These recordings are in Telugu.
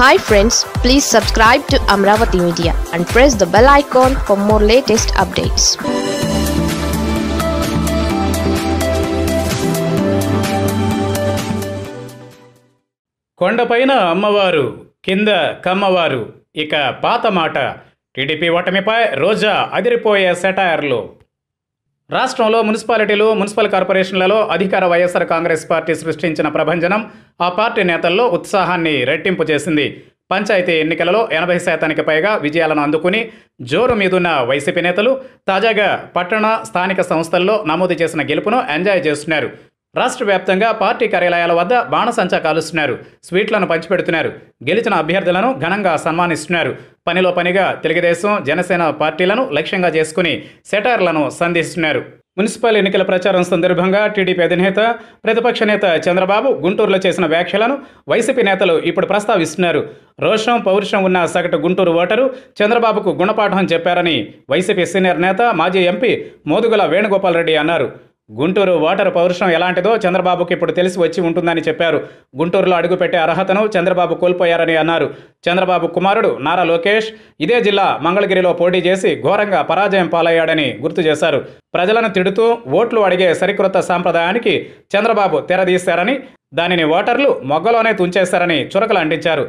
hi friends please subscribe to Amaravati media and press the bell icon for more latest updates కొండపైన అమ్మవారు కింద కమ్మవారు ఇక పాత మాట టీడీపీ ఓటమిపై రోజా అదిరిపోయే సెటైర్లు రాష్ట్రంలో మున్సిపాలిటీలు మున్సిపల్ కార్పొరేషన్లలో అధికార వైఎస్ఆర్ కాంగ్రెస్ పార్టీ సృష్టించిన ప్రభంజనం ఆ పార్టీ నేతల్లో ఉత్సాహాన్ని రెట్టింపు చేసింది పంచాయతీ ఎన్నికలలో ఎనభై శాతానికి పైగా విజయాలను అందుకుని జోరు మీదున్న వైసీపీ నేతలు తాజాగా పట్టణ స్థానిక సంస్థల్లో నమోదు చేసిన గెలుపును ఎంజాయ్ చేస్తున్నారు రాష్ట్ర వ్యాప్తంగా పార్టీ కార్యాలయాల వద్ద బాణసంచా కాలుస్తున్నారు స్వీట్లను పంచిపెడుతున్నారు గెలిచిన అభ్యర్థులను ఘనంగా సన్మానిస్తున్నారు పనిలో పనిగా తెలుగుదేశం జనసేన పార్టీలను లక్ష్యంగా చేసుకుని సెటార్లను సంధిస్తున్నారు మున్సిపల్ ఎన్నికల ప్రచారం సందర్భంగా టీడీపీ అధినేత ప్రతిపక్ష నేత చంద్రబాబు గుంటూరులో చేసిన వ్యాఖ్యలను వైసీపీ నేతలు ఇప్పుడు ప్రస్తావిస్తున్నారు రోషం పౌరుషం ఉన్న సగటు గుంటూరు ఓటరు చంద్రబాబుకు గుణపాఠం చెప్పారని వైసీపీ సీనియర్ నేత మాజీ ఎంపీ మోదుగుల వేణుగోపాల్ రెడ్డి అన్నారు గుంటూరు ఓటరు పౌరుషం ఎలాంటిదో చంద్రబాబుకి ఇప్పుడు తెలిసి వచ్చి ఉంటుందని చెప్పారు గుంటూరులో అడుగుపెట్టే అర్హతను చంద్రబాబు కోల్పోయారని అన్నారు చంద్రబాబు కుమారుడు నారా లోకేష్ ఇదే జిల్లా మంగళగిరిలో పోటీ చేసి ఘోరంగా పరాజయం పాలయ్యాడని గుర్తు చేశారు ప్రజలను తిడుతూ ఓట్లు అడిగే సరికృత సాంప్రదాయానికి చంద్రబాబు తెరదీశారని దానిని ఓటర్లు మొగ్గలోనే తుంచేశారని చురకలు అంటించారు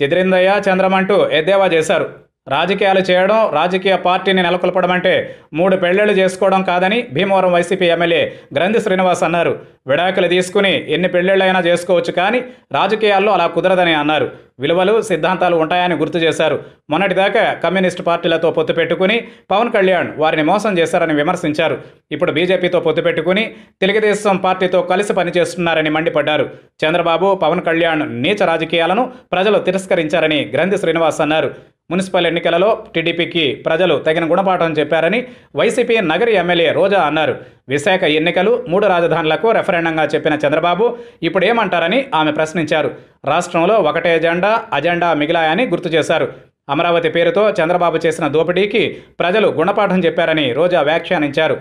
చెదిరిందయ్య చంద్రమంటూ ఎద్దేవా చేశారు రాజకీయాలు చేయడం రాజకీయ పార్టీని నెలకొల్పడం అంటే మూడు పెళ్లిళ్ళు చేసుకోవడం కాదని భీమవరం వైసీపీ ఎమ్మెల్యే గ్రంథి శ్రీనివాస్ అన్నారు విడాకులు తీసుకుని ఎన్ని పెళ్లిళ్ళైనా చేసుకోవచ్చు కానీ రాజకీయాల్లో అలా కుదరదని అన్నారు విలువలు సిద్ధాంతాలు ఉంటాయని గుర్తు చేశారు మొన్నటిదాకా కమ్యూనిస్టు పార్టీలతో పొత్తు పెట్టుకుని పవన్ కళ్యాణ్ వారిని మోసం చేశారని విమర్శించారు ఇప్పుడు బీజేపీతో పొత్తు పెట్టుకుని తెలుగుదేశం పార్టీతో కలిసి పనిచేస్తున్నారని మండిపడ్డారు చంద్రబాబు పవన్ కళ్యాణ్ నీచ రాజకీయాలను ప్రజలు తిరస్కరించారని గ్రంథి శ్రీనివాస్ అన్నారు మున్సిపల్ ఎన్నికలలో టీడీపీకి ప్రజలు తగిన గుణపాఠం చెప్పారని వైసీపీ నగరి ఎమ్మెల్యే రోజా అన్నారు విశాఖ ఎన్నికలు మూడు రాజధానులకు రెఫరెండంగా చెప్పిన చంద్రబాబు ఇప్పుడేమంటారని ఆమె ప్రశ్నించారు రాష్ట్రంలో ఒకటే ఎజెండా అజెండా మిగిలాయని గుర్తు చేశారు అమరావతి పేరుతో చంద్రబాబు చేసిన దోపిడీకి ప్రజలు గుణపాఠం చెప్పారని రోజా వ్యాఖ్యానించారు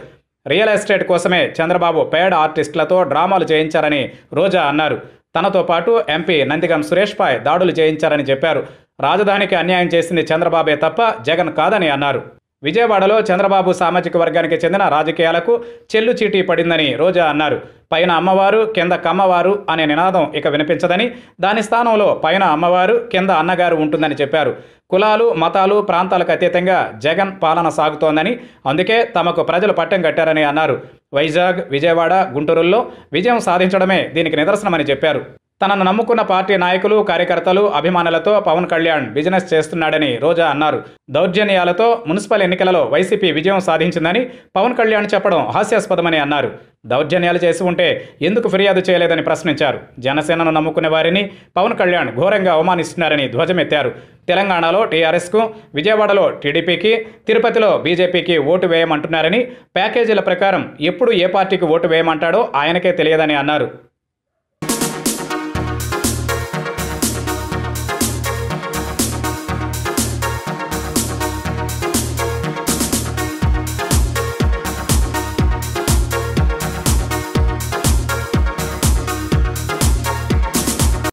రియల్ ఎస్టేట్ కోసమే చంద్రబాబు పేడ ఆర్టిస్టులతో డ్రామాలు చేయించారని రోజా అన్నారు తనతో పాటు ఎంపీ నందిగం సురేష్పాయ్ దాడులు చేయించారని చెప్పారు రాజధానికి అన్యాయం చేసింది చంద్రబాబే తప్ప జగన్ కాదని అన్నారు విజయవాడలో చంద్రబాబు సామాజిక వర్గానికి చెందిన రాజకీయాలకు చెల్లు చీటీ పడిందని రోజా అన్నారు పైన అమ్మవారు కింద కమ్మవారు అనే నినాదం ఇక వినిపించదని దాని స్థానంలో పైన అమ్మవారు కింద అన్నగారు ఉంటుందని చెప్పారు కులాలు మతాలు ప్రాంతాలకు అతీతంగా జగన్ పాలన సాగుతోందని అందుకే తమకు ప్రజలు పట్టం కట్టారని అన్నారు వైజాగ్ విజయవాడ గుంటూరుల్లో విజయం సాధించడమే దీనికి నిదర్శనమని చెప్పారు తనను నమ్ముకున్న పార్టీ నాయకులు కార్యకర్తలు అభిమానులతో పవన్ కళ్యాణ్ బిజినెస్ చేస్తున్నాడని రోజా అన్నారు దౌర్జన్యాలతో మున్సిపల్ ఎన్నికలలో వైసీపీ విజయం సాధించిందని పవన్ కళ్యాణ్ చెప్పడం హాస్యాస్పదమని అన్నారు దౌర్జన్యాలు చేసి ఉంటే ఎందుకు ఫిర్యాదు చేయలేదని ప్రశ్నించారు జనసేనను నమ్ముకునే వారిని పవన్ కళ్యాణ్ ఘోరంగా అవమానిస్తున్నారని ధ్వజమెత్తారు తెలంగాణలో టీఆర్ఎస్కు విజయవాడలో టీడీపీకి తిరుపతిలో బీజేపీకి ఓటు వేయమంటున్నారని ప్యాకేజీల ప్రకారం ఎప్పుడు ఏ పార్టీకి ఓటు వేయమంటాడో ఆయనకే తెలియదని అన్నారు